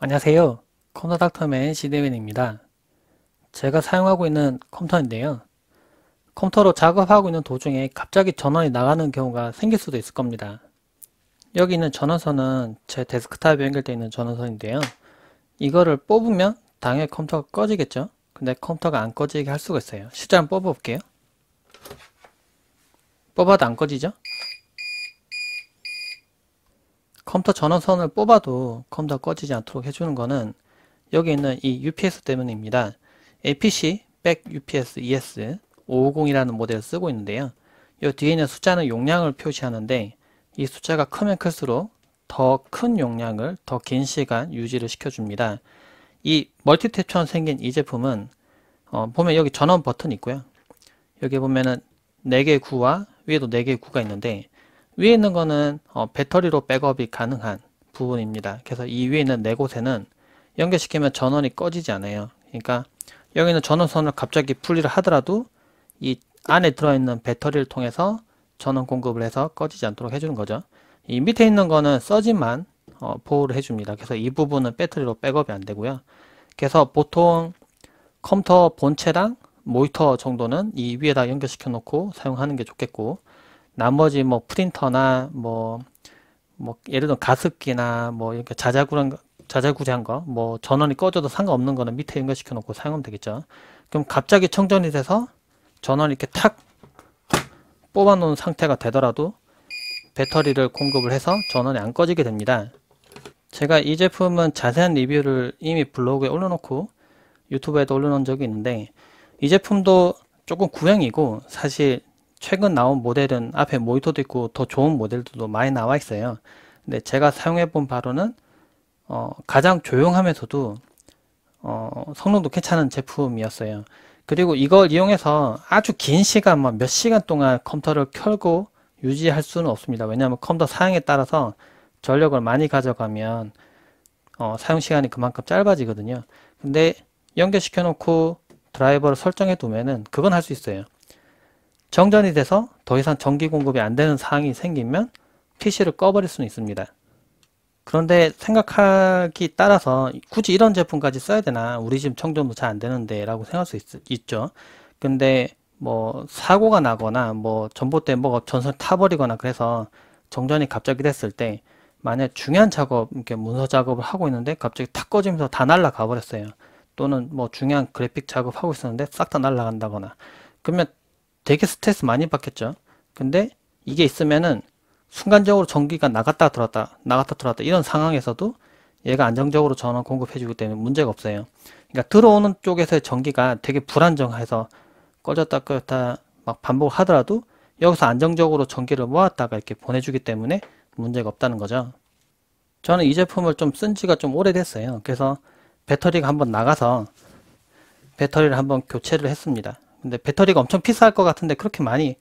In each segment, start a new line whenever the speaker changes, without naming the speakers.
안녕하세요. 컴퓨터 닥터맨 시대맨입니다. 제가 사용하고 있는 컴퓨터인데요. 컴퓨터로 작업하고 있는 도중에 갑자기 전원이 나가는 경우가 생길 수도 있을 겁니다. 여기 있는 전원선은 제 데스크탑에 연결되어 있는 전원선인데요. 이거를 뽑으면 당연히 컴퓨터가 꺼지겠죠? 근데 컴퓨터가 안 꺼지게 할 수가 있어요. 실제 한번 뽑아볼게요. 뽑아도 안 꺼지죠? 컴퓨터 전원선을 뽑아도 컴퓨터 꺼지지 않도록 해주는 거는 여기 있는 이 UPS 때문입니다. APC back UPS ES 550이라는 모델을 쓰고 있는데요. 이 뒤에 있는 숫자는 용량을 표시하는데 이 숫자가 크면 클수록 더 큰 용량을 더 긴 시간 유지를 시켜줍니다. 이 멀티탭처럼 생긴 이 제품은 어, 보면 여기 전원 버튼이 있고요. 여기 보면은 4개의 구와 위에도 4개의 구가 있는데 위에 있는 거는 어, 배터리로 백업이 가능한 부분입니다. 그래서 이 위에 있는 네 곳에는 연결시키면 전원이 꺼지지 않아요. 그러니까 여기는 전원선을 갑자기 풀리를 하더라도 이 안에 들어있는 배터리를 통해서 전원 공급을 해서 꺼지지 않도록 해주는 거죠. 이 밑에 있는 거는 써지만 어, 보호를 해줍니다. 그래서 이 부분은 배터리로 백업이 안 되고요. 그래서 보통 컴퓨터 본체랑 모니터 정도는 이 위에다 연결시켜 놓고 사용하는 게 좋겠고 나머지 뭐 프린터나 뭐, 뭐 예를 들어 가습기나 뭐 이렇게 자자구란 자잘구제한 거, 뭐 전원이 꺼져도 상관없는 거는 밑에 연결시켜 놓고 사용하면 되겠죠. 그럼 갑자기 청전이 돼서 전원 이렇게 탁 뽑아 놓은 상태가 되더라도 배터리를 공급을 해서 전원이 안 꺼지게 됩니다. 제가 이 제품은 자세한 리뷰를 이미 블로그에 올려놓고 유튜브에도 올려놓은 적이 있는데 이 제품도 조금 구형이고 사실 최근 나온 모델은 앞에 모니터도 있고 더 좋은 모델들도 많이 나와 있어요. 근데 제가 사용해 본 바로는 어, 가장 조용하면서도 어, 성능도 괜찮은 제품이었어요. 그리고 이걸 이용해서 아주 긴 시간, 뭐 몇 시간 동안 컴퓨터를 켜고 유지할 수는 없습니다. 왜냐하면 컴퓨터 사양에 따라서 전력을 많이 가져가면 어, 사용 시간이 그만큼 짧아지거든요. 근데 연결시켜 놓고 드라이버를 설정해 두면은 그건 할 수 있어요. 정전이 돼서 더 이상 전기 공급이 안 되는 사항이 생기면 PC를 꺼버릴 수는 있습니다. 그런데 생각하기 따라서 굳이 이런 제품까지 써야 되나 우리 집 청정도 잘 안 되는데 라고 생각할 수 있, 죠 근데 뭐 사고가 나거나 뭐 전봇대 뭐가 전선 타버리거나 그래서 정전이 갑자기 됐을 때 만약 중요한 작업 이렇게 문서 작업을 하고 있는데 갑자기 탁 꺼지면서 다 날라가 버렸어요 또는 뭐 중요한 그래픽 작업하고 있었는데 싹 다 날라간다거나 그러면 되게 스트레스 많이 받겠죠. 근데 이게 있으면은 순간적으로 전기가 나갔다 들어왔다 나갔다 들어왔다 이런 상황에서도 얘가 안정적으로 전원 공급해 주기 때문에 문제가 없어요. 그러니까 들어오는 쪽에서의 전기가 되게 불안정해서 꺼졌다 꺼졌다막 반복을 하더라도 여기서 안정적으로 전기를 모았다가 이렇게 보내주기 때문에 문제가 없다는 거죠. 저는 이 제품을 좀 쓴 지가 좀 오래됐어요. 그래서 배터리가 한번 나가서 배터리를 한번 교체를 했습니다. 근데 배터리가 엄청 비쌀 것 같은데 그렇게 많이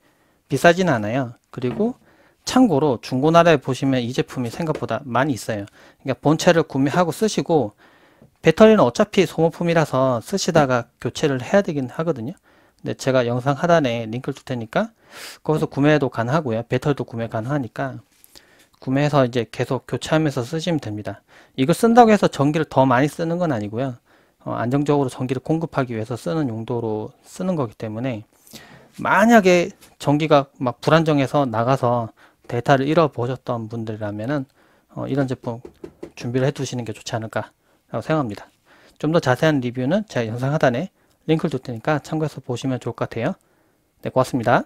비싸진 않아요. 그리고 참고로 중고나라에 보시면 이 제품이 생각보다 많이 있어요. 그러니까 본체를 구매하고 쓰시고 배터리는 어차피 소모품이라서 쓰시다가 교체를 해야 되긴 하거든요. 근데 제가 영상 하단에 링크를 둘 테니까 거기서 구매도 해 가능하고요. 배터리도 구매 가능하니까 구매해서 이제 계속 교체하면서 쓰시면 됩니다. 이걸 쓴다고 해서 전기를 더 많이 쓰는 건 아니고요. 어, 안정적으로 전기를 공급하기 위해서 쓰는 용도로 쓰는 거기 때문에 만약에 전기가 막 불안정해서 나가서 데이터를 잃어보셨던 분들이라면은 어, 이런 제품 준비를 해 두시는 게 좋지 않을까 생각합니다 좀 더 자세한 리뷰는 제가 영상 하단에 링크를 둘 테니까 참고해서 보시면 좋을 것 같아요 네 고맙습니다